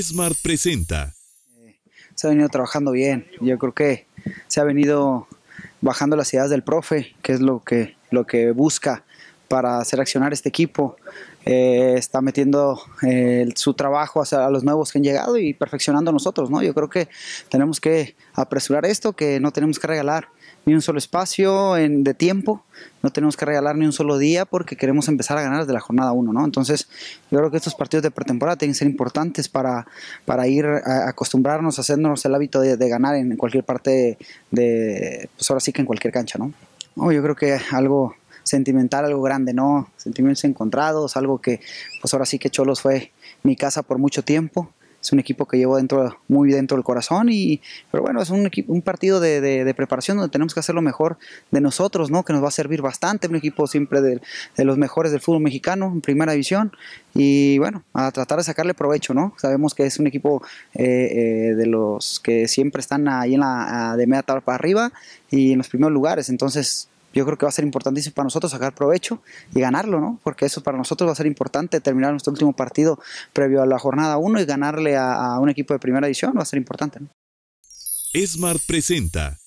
Smart presenta. Eh, se ha venido trabajando bien. Yo creo que se ha venido bajando las ideas del profe, que es lo que, lo que busca para hacer accionar este equipo. Eh, está metiendo eh, su trabajo a los nuevos que han llegado y perfeccionando a nosotros. ¿no? Yo creo que tenemos que apresurar esto, que no tenemos que regalar ni un solo espacio en, de tiempo, no tenemos que regalar ni un solo día porque queremos empezar a ganar desde la jornada 1. ¿no? Entonces yo creo que estos partidos de pretemporada tienen que ser importantes para, para ir a acostumbrarnos, hacernos el hábito de, ganar en cualquier parte de, pues ahora sí que en cualquier cancha. ¿no? yo creo que algo sentimental, algo grande, no, sentimientos encontrados, algo que pues ahora sí que Cholos fue mi casa por mucho tiempo. Es un equipo que llevo dentro, muy dentro del corazón, y, pero bueno, es un, equipo, un partido de, preparación donde tenemos que hacer lo mejor de nosotros, ¿no? que nos va a servir bastante, un equipo siempre de, de los mejores del fútbol mexicano en primera división, y bueno, a tratar de sacarle provecho, ¿no? Sabemos que es un equipo eh, eh, de los que siempre están ahí en la, de media tabla para arriba y en los primeros lugares, entonces yo creo que va a ser importantísimo para nosotros sacar provecho y ganarlo, ¿no? Porque eso para nosotros va a ser importante, terminar nuestro último partido previo a la jornada 1 y ganarle a, un equipo de primera edición va a ser importante, ¿no? Smart presenta